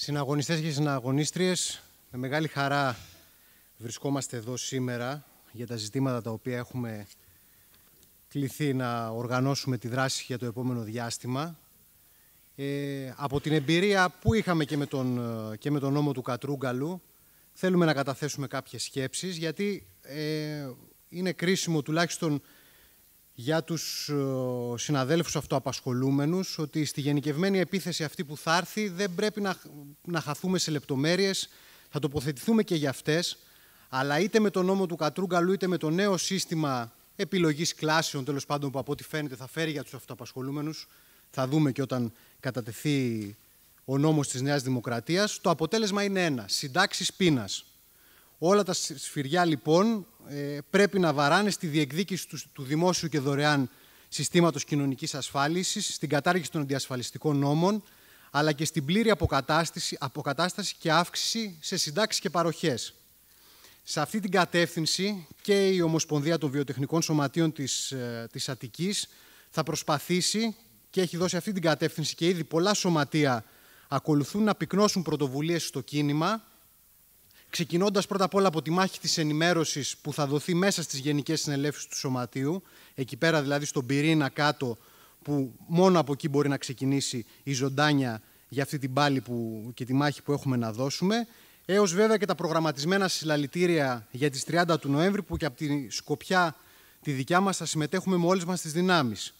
Συναγωνιστές και συναγωνίστριες, με μεγάλη χαρά βρισκόμαστε εδώ σήμερα για τα ζητήματα τα οποία έχουμε κληθεί να οργανώσουμε τη δράση για το επόμενο διάστημα. Ε, από την εμπειρία που είχαμε και με, τον, και με τον νόμο του Κατρούγκαλου, θέλουμε να καταθέσουμε κάποιες σκέψεις, γιατί ε, είναι κρίσιμο τουλάχιστον για τους ε, συναδέλφους αυτοαπασχολούμενους ότι στη γενικευμένη επίθεση αυτή που θα έρθει δεν πρέπει να, να χαθούμε σε λεπτομέρειες, θα τοποθετηθούμε και για αυτές, αλλά είτε με τον νόμο του Κατρούγκαλου είτε με το νέο σύστημα επιλογής κλάσεων, τέλος πάντων που από ό,τι φαίνεται θα φέρει για τους αυτοαπασχολούμενους, θα δούμε και όταν κατατεθεί ο νόμος της Νέας Δημοκρατίας, το αποτέλεσμα είναι ένα, συντάξεις πείνας. Όλα τα σφυριά λοιπόν ε, πρέπει να βαράνε στη διεκδίκηση του, του δημόσιου και δωρεάν συστήματος κοινωνικής ασφάλισης, στην κατάργηση των διασφαλιστικών νόμων, αλλά και στην πλήρη αποκατάσταση, και αύξηση σε συντάξεις και παροχές. Σε αυτή την κατεύθυνση και η Ομοσπονδία των Βιοτεχνικών Σωματείων της, ε, της Αττικής θα προσπαθήσει και έχει δώσει αυτή την κατεύθυνση και ήδη πολλά σωματεία ακολουθούν να πυκνώσουν πρωτοβουλίες στο κίνημα ξεκινώντας πρώτα απ' όλα από τη μάχη της ενημέρωσης που θα δοθεί μέσα στις Γενικές Συνελεύσεις του Σωματείου, εκεί πέρα δηλαδή στον πυρήνα κάτω που μόνο από εκεί μπορεί να ξεκινήσει η ζωντάνια για αυτή την πάλη που, και τη μάχη που έχουμε να δώσουμε, έως βέβαια και τα προγραμματισμένα συλλαλητήρια για τις 30 του Νοέμβρη που και από τη Σκοπιά τη δικιά μας θα συμμετέχουμε με όλες μας τις δυνάμεις.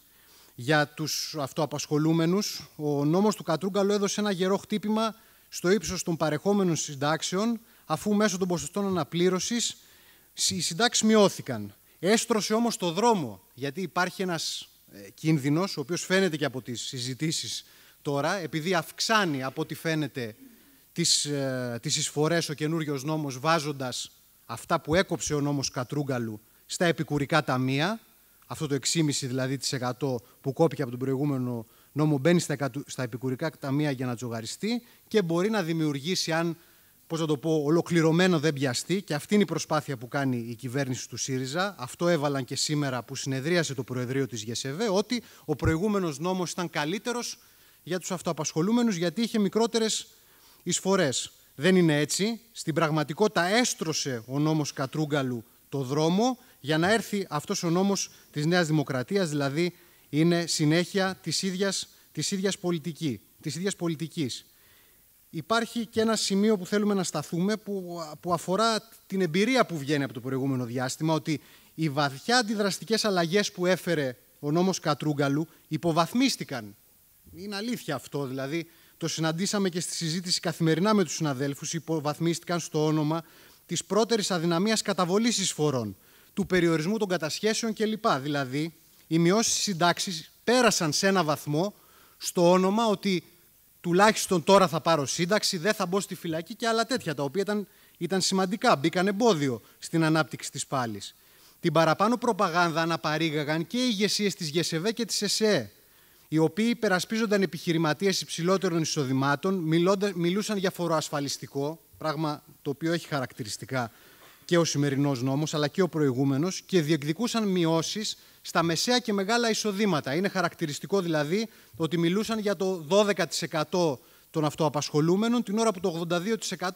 Για τους αυτοαπασχολούμενους, ο νόμος του Κατρούγκαλο έδωσε ένα γερό χτύπημα στο ύψος των παρεχόμενων συντάξεων αφού μέσω των ποσοστών αναπλήρωσης οι συντάξεις μειώθηκαν. Έστρωσε όμως το δρόμο, γιατί υπάρχει ένας ε, κίνδυνος, ο οποίος φαίνεται και από τις συζητήσεις τώρα, επειδή αυξάνει από ό,τι φαίνεται τις ε, ο καινούριος νόμος βάζοντας αυτά που έκοψε ο νόμος Κατρούγκαλου στα επικουρικά ταμεία, αυτό το 6,5% δηλαδή 100 που κόπηκε από τον προηγούμενο νόμο μπαίνει στα επικουρικά ταμεία για να τζογαριστεί και μπορεί να δημιουργήσει, αν Πώς να το πω, ολοκληρωμένο δεν πιαστεί και αυτή είναι η προσπάθεια που κάνει η κυβέρνηση του ΣΥΡΙΖΑ. Αυτό έβαλαν και σήμερα που συνεδρίασε το Προεδρείο της ΓΕΣΕΒΕ, ότι ο προηγούμενος νόμος ήταν καλύτερος για τους αυτοαπασχολούμενους γιατί είχε μικρότερες εισφορές. Δεν είναι έτσι. Στην πραγματικότητα έστρωσε ο νόμος Κατρούγκαλου το δρόμο για να έρθει αυτός ο νόμος της Νέας Δημοκρατίας, δηλαδή είναι συνέχεια της ίδιας, πολιτική, υπάρχει και ένα σημείο που θέλουμε να σταθούμε που, που αφορά την εμπειρία που βγαίνει από το προηγούμενο διάστημα, ότι οι βαθιά αντιδραστικές αλλαγές που έφερε ο νόμος Κατρούγκαλου υποβαθμίστηκαν. Είναι αλήθεια αυτό, δηλαδή το συναντήσαμε και στη συζήτηση καθημερινά με τους συναδέλφους, υποβαθμίστηκαν στο όνομα της πρώτερης αδυναμίας καταβολής εισφορών, του περιορισμού των κατασχέσεων κλπ. Δηλαδή, οι μειώσεις συντάξεις πέρασαν σε ένα βαθμό στο όνομα ότι τουλάχιστον τώρα θα πάρω σύνταξη, δεν θα μπω στη φυλακή και άλλα τέτοια, τα οποία ήταν, σημαντικά, μπήκαν εμπόδιο στην ανάπτυξη της πάλης. Την παραπάνω προπαγάνδα αναπαρήγαγαν και οι ηγεσίες της ΓΕΣΕΒΕ και της ΕΣΕΕ, οι οποίοι υπερασπίζονταν επιχειρηματίες υψηλότερων εισοδημάτων, μιλούσαν για φοροασφαλιστικό, πράγμα το οποίο έχει χαρακτηριστικά και ο σημερινός νόμος, αλλά και ο προηγούμενος, και διεκδικούσαν μειώσεις στα μεσαία και μεγάλα εισοδήματα. Είναι χαρακτηριστικό δηλαδή ότι μιλούσαν για το 12% των αυτοαπασχολούμενων, την ώρα που το 82%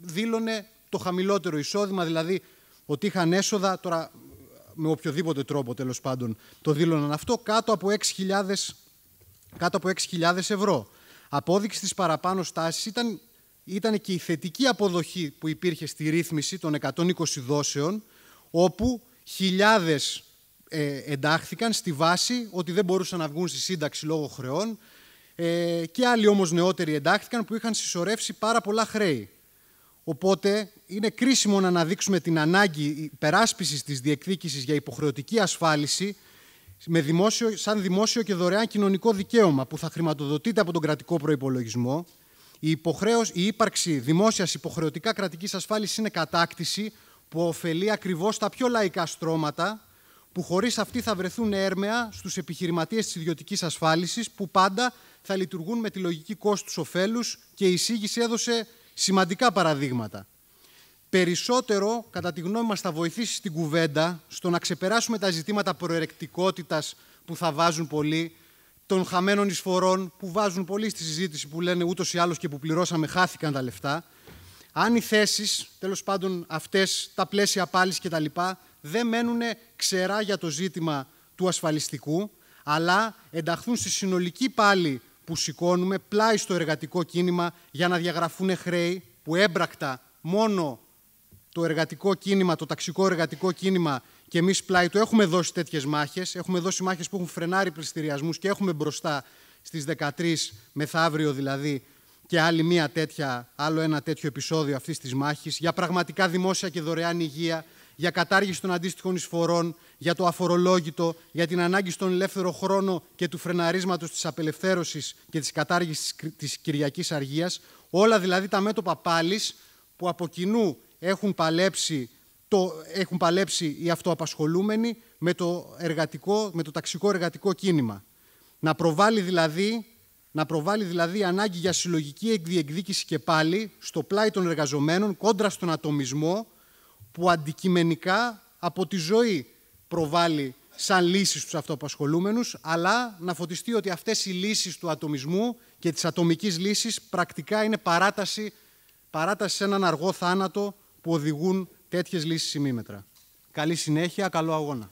δήλωνε το χαμηλότερο εισόδημα, δηλαδή ότι είχαν έσοδα, τώρα με οποιοδήποτε τρόπο τέλος πάντων το δήλωναν αυτό, κάτω από 6.000, κάτω από 6.000 ευρώ. Απόδειξη της παραπάνω στάσης ήταν ήταν και η θετική αποδοχή που υπήρχε στη ρύθμιση των 120 δόσεων, όπου χιλιάδες ε, εντάχθηκαν στη βάση ότι δεν μπορούσαν να βγουν στη σύνταξη λόγω χρεών ε, και άλλοι όμως νεότεροι εντάχθηκαν που είχαν συσσωρεύσει πάρα πολλά χρέη. Οπότε είναι κρίσιμο να αναδείξουμε την ανάγκη περάσπισης της διεκδίκησης για υποχρεωτική ασφάλιση με δημόσιο, σαν δημόσιο και δωρεάν κοινωνικό δικαίωμα που θα χρηματοδοτείται από τον κρατικό προϋπολογισμό η, υποχρέωση, η ύπαρξη δημόσιας υποχρεωτικά κρατικής ασφάλισης είναι κατάκτηση που ωφελεί ακριβώς τα πιο λαϊκά στρώματα, που χωρίς αυτή θα βρεθούν έρμεα στους επιχειρηματίες της ιδιωτικής ασφάλισης, που πάντα θα λειτουργούν με τη λογική κόστου-οφέλου και η εισήγηση έδωσε σημαντικά παραδείγματα. Περισσότερο, κατά τη γνώμη μας θα βοηθήσει στην κουβέντα στο να ξεπεράσουμε τα ζητήματα προερεκτικότητα που θα βάζουν πολλοί των χαμένων εισφορών που βάζουν πολύ στη συζήτηση που λένε ούτως ή άλλως και που πληρώσαμε χάθηκαν τα λεφτά. Αν οι θέσεις, τέλος πάντων αυτές, τα πλαίσια πάλι κτλ., δεν μένουν ξερά για το ζήτημα του ασφαλιστικού, αλλά ενταχθούν στη συνολική πάλι που σηκώνουμε πλάι στο εργατικό κίνημα για να διαγραφούν χρέη που έμπρακτα μόνο το εργατικό κίνημα, το ταξικό εργατικό κίνημα και εμείς πλάι του έχουμε δώσει τέτοιες μάχες. Έχουμε δώσει μάχες που έχουν φρενάρει πληστηριασμούς και έχουμε μπροστά στις 13 μεθαύριο δηλαδή και άλλη μία τέτοια, άλλο ένα τέτοιο επεισόδιο αυτής της μάχης για πραγματικά δημόσια και δωρεάν υγεία, για κατάργηση των αντίστοιχων εισφορών, για το αφορολόγητο, για την ανάγκη στον ελεύθερο χρόνο και του φρεναρίσματος της απελευθέρωσης και της κατάργησης της Κυριακής Αργίας. Όλα δηλαδή τα μέτωπα πάλι που από κοινού έχουν παλέψει το έχουν παλέψει οι αυτοαπασχολούμενοι με το, εργατικό, με το ταξικό εργατικό κίνημα. Να προβάλλει δηλαδή, να προβάλλει δηλαδή ανάγκη για συλλογική εκδιεκδίκηση και πάλι στο πλάι των εργαζομένων κόντρα στον ατομισμό που αντικειμενικά από τη ζωή προβάλλει σαν λύσεις στους αυτοαπασχολούμενους, αλλά να φωτιστεί ότι αυτές οι λύσεις του ατομισμού και της ατομικής λύσης πρακτικά είναι παράταση, παράταση σε έναν αργό θάνατο που οδηγούν τέτοιες λύσεις ημίμετρα. Καλή συνέχεια, καλό αγώνα.